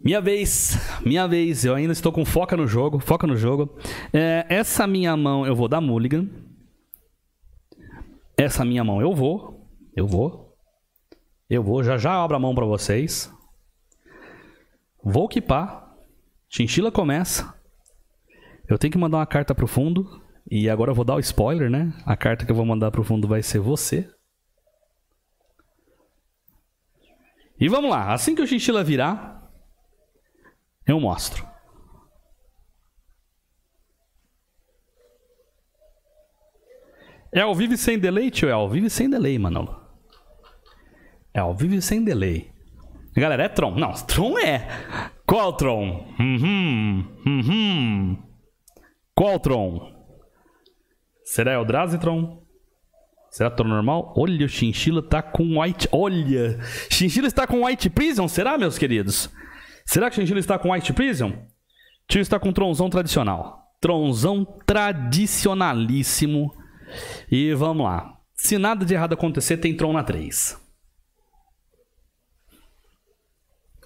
Minha vez, minha vez, eu ainda estou com foca no jogo, foca no jogo. É, essa minha mão eu vou dar mulligan. Essa minha mão eu vou, eu vou. Eu vou, já já abro a mão para vocês. Vou equipar. Chinchila começa. Eu tenho que mandar uma carta pro fundo. E agora eu vou dar o spoiler, né? A carta que eu vou mandar pro fundo vai ser você. E vamos lá, assim que o chinchila virar, eu mostro. É ao vivo e sem delay, tio? É ao vivo e sem delay, Manolo. É ao vivo e sem delay. Galera, é Tron. Não, Tron é. Qual Tron? Uhum, uhum. Qual Tron? Será Eldrazi, Tron? Será Tron normal? Olha, o Chinchila tá com White... Olha! Chinchila está com White Prison, será, meus queridos? Será que Xangilo está com White Prison? Tio está com Tronzão tradicional. Tronzão tradicionalíssimo. E vamos lá. Se nada de errado acontecer, tem Tron na 3.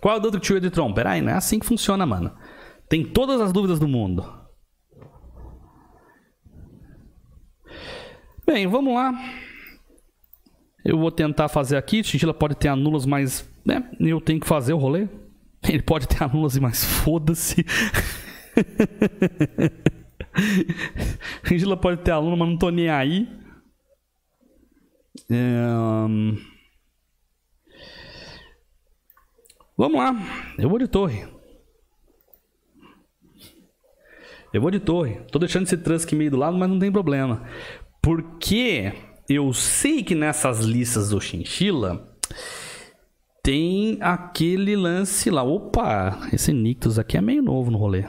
Qual é o dúvida que tio é de Tron? Pera aí, não é assim que funciona, mano. Tem todas as dúvidas do mundo. Bem, vamos lá. Eu vou tentar fazer aqui. Xingila pode ter anulas, mas né, eu tenho que fazer o rolê. Ele pode ter alunos, mas foda-se. Angela pode ter aluno, mas não tô nem aí. É, hum. Vamos lá. Eu vou de torre. Eu vou de torre. Tô deixando esse trânsito meio do lado, mas não tem problema. Porque eu sei que nessas listas do Chinchila tem aquele lance lá. Opa, esse Nictus aqui é meio novo no rolê.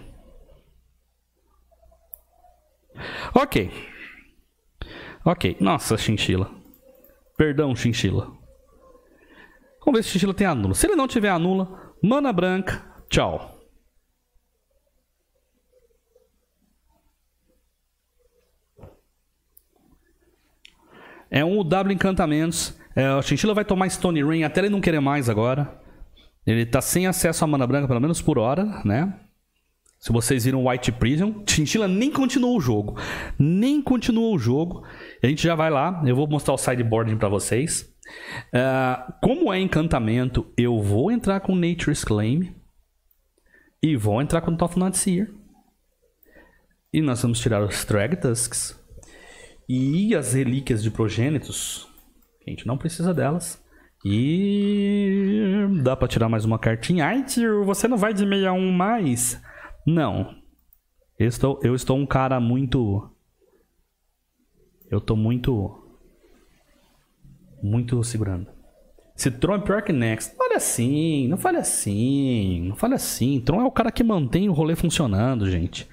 Ok. Ok. Nossa, chinchila. Perdão, chinchila. Vamos ver se chinchila tem anula. Se ele não tiver anula, mana branca, tchau. É um W Encantamentos é, o Chinchila vai tomar Stone Rain até ele não querer mais agora. Ele tá sem acesso à mana branca, pelo menos por hora, né? Se vocês viram White Prison, Chinchilla nem continuou o jogo. Nem continuou o jogo. A gente já vai lá. Eu vou mostrar o sideboarding para vocês. Uh, como é encantamento, eu vou entrar com Nature's Claim. E vou entrar com Tough Not Seer. E nós vamos tirar os Drag Tusks. E as relíquias de progênitos a gente não precisa delas. E dá para tirar mais uma cartinha. Ai, tio, você não vai de 61 mais? Não. Eu estou, eu estou um cara muito. Eu estou muito. Muito segurando. Se Tron é pior que Next. Não fale assim, não fale assim, não fale assim. Tron é o cara que mantém o rolê funcionando, gente.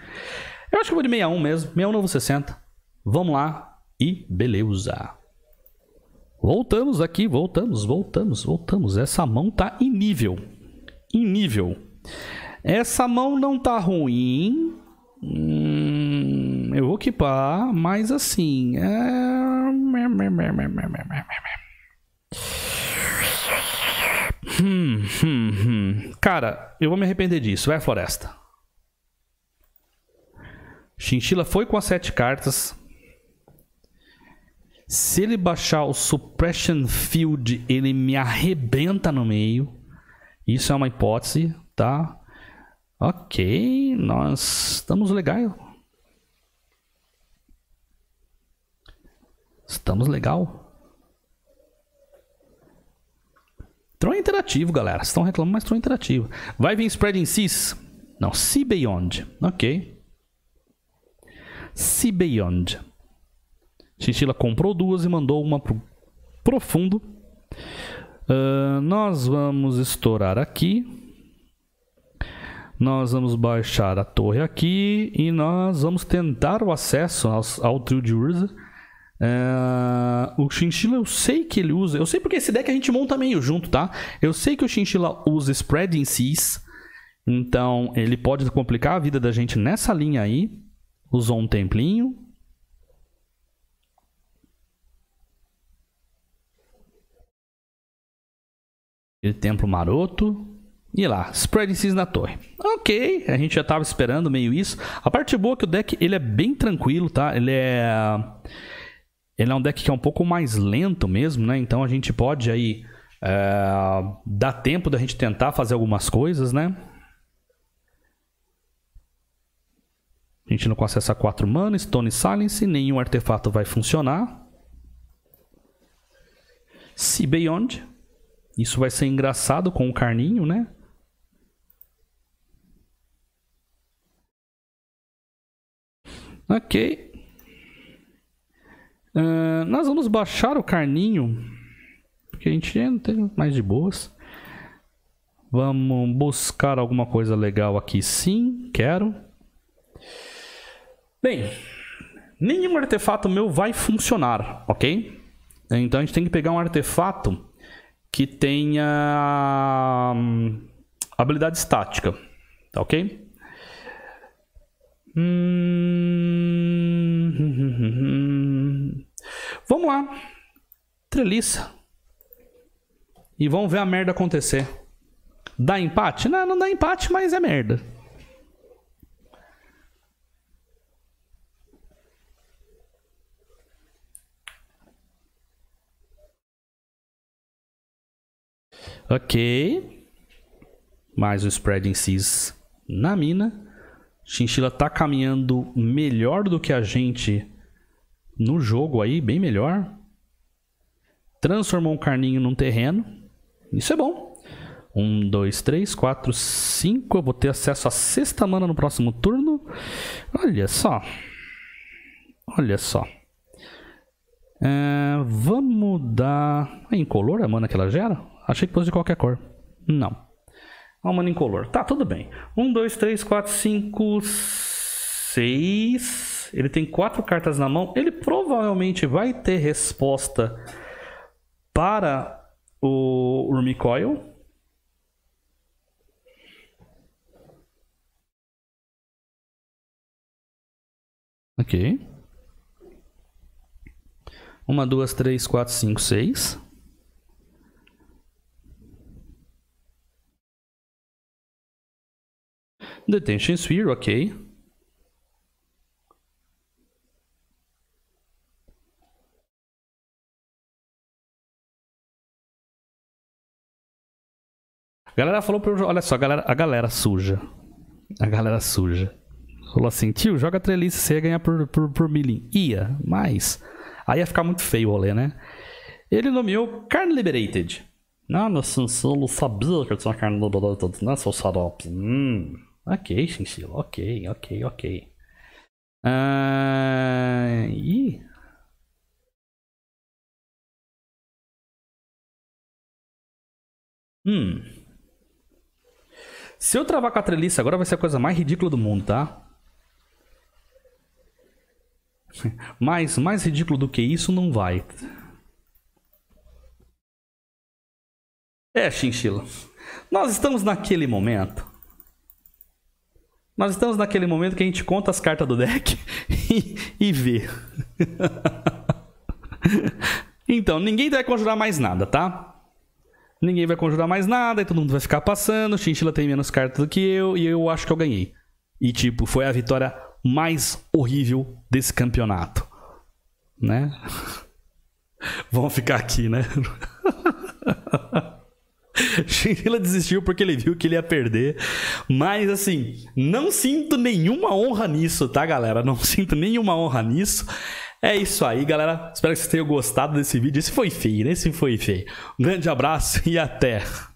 Eu acho que eu vou de 61 mesmo. 61 novo 60. Vamos lá e beleza. Voltamos aqui, voltamos, voltamos, voltamos. Essa mão tá em nível. Em nível. Essa mão não tá ruim. Hum, eu vou equipar, mas assim. É... Hum, hum, hum, Cara, eu vou me arrepender disso. Vai, floresta. Chinchila foi com as sete cartas. Se ele baixar o Suppression Field, ele me arrebenta no meio. Isso é uma hipótese, tá? Ok, nós estamos legal. Estamos legal. Tron interativo, galera. Estão reclamando, mas Tron interativo. Vai vir spread em cis? Não, C Beyond. Ok. C Beyond. Chinchila comprou duas e mandou uma pro profundo. Uh, nós vamos estourar aqui. Nós vamos baixar a torre aqui e nós vamos tentar o acesso ao, ao trio de Urza. Uh, o Chinchilla eu sei que ele usa, eu sei porque esse deck a gente monta meio junto, tá? Eu sei que o Chinchilla usa Spreading Seas, então ele pode complicar a vida da gente nessa linha aí. Usou um templinho, Aquele templo maroto. E lá, Spreading Seas na torre. Ok, a gente já estava esperando meio isso. A parte boa é que o deck ele é bem tranquilo, tá? Ele é... Ele é um deck que é um pouco mais lento mesmo, né? Então a gente pode aí... É... Dar tempo da gente tentar fazer algumas coisas, né? A gente não consegue acessar 4 mana, Stone Silence, nenhum artefato vai funcionar. Se Beyond. Isso vai ser engraçado com o carninho, né? Ok. Uh, nós vamos baixar o carninho. Porque a gente não tem mais de boas. Vamos buscar alguma coisa legal aqui. Sim, quero. Bem, nenhum artefato meu vai funcionar, ok? Então a gente tem que pegar um artefato que tenha hum, habilidade estática, tá ok? Hum... Vamos lá, treliça. E vamos ver a merda acontecer. Dá empate? Não, não dá empate, mas é merda. Ok. Mais um spread em cis na mina. Chinchila está caminhando melhor do que a gente no jogo aí, bem melhor. Transformou um carninho num terreno. Isso é bom. Um, dois, três, quatro, cinco. Eu vou ter acesso à sexta mana no próximo turno. Olha só. Olha só. É, vamos dar. Ah, é incolor a mana que ela gera? Achei que fosse de qualquer cor. Não. É uma mana incolor. Tá, tudo bem. 1, 2, 3, 4, 5, 6. Ele tem quatro cartas na mão. Ele provavelmente vai ter resposta para o Urmicoil. Ok. Uma, duas, três, quatro, cinco, seis. Detention Sphere, ok. A galera falou para eu... Olha só, a galera, a galera suja. A galera suja. Falou assim, tio, joga treliça, você ia ganhar por, por, por milhinho. Ia, mas... Aí ia ficar muito feio o rolê, né? Ele nomeou Carne Liberated. Ah, meu Chinchilo sabia que eu tinha carne liberada, né, seu xarope? Hum, ok, Chinchilo, ok, ok, ok. Ah, e... Hum. Se eu travar com a treliça agora vai ser a coisa mais ridícula do mundo, tá? Mas mais ridículo do que isso não vai. É, Chinchila. Nós estamos naquele momento. Nós estamos naquele momento que a gente conta as cartas do deck e, e vê. então, ninguém vai conjurar mais nada, tá? Ninguém vai conjurar mais nada e todo mundo vai ficar passando. Chinchila tem menos cartas do que eu e eu acho que eu ganhei. E, tipo, foi a vitória mais horrível desse campeonato, né? Vamos ficar aqui, né? Sheila desistiu porque ele viu que ele ia perder. Mas assim, não sinto nenhuma honra nisso, tá, galera? Não sinto nenhuma honra nisso. É isso aí, galera. Espero que vocês tenham gostado desse vídeo. Esse foi feio, né? Esse foi feio. Um grande abraço e até.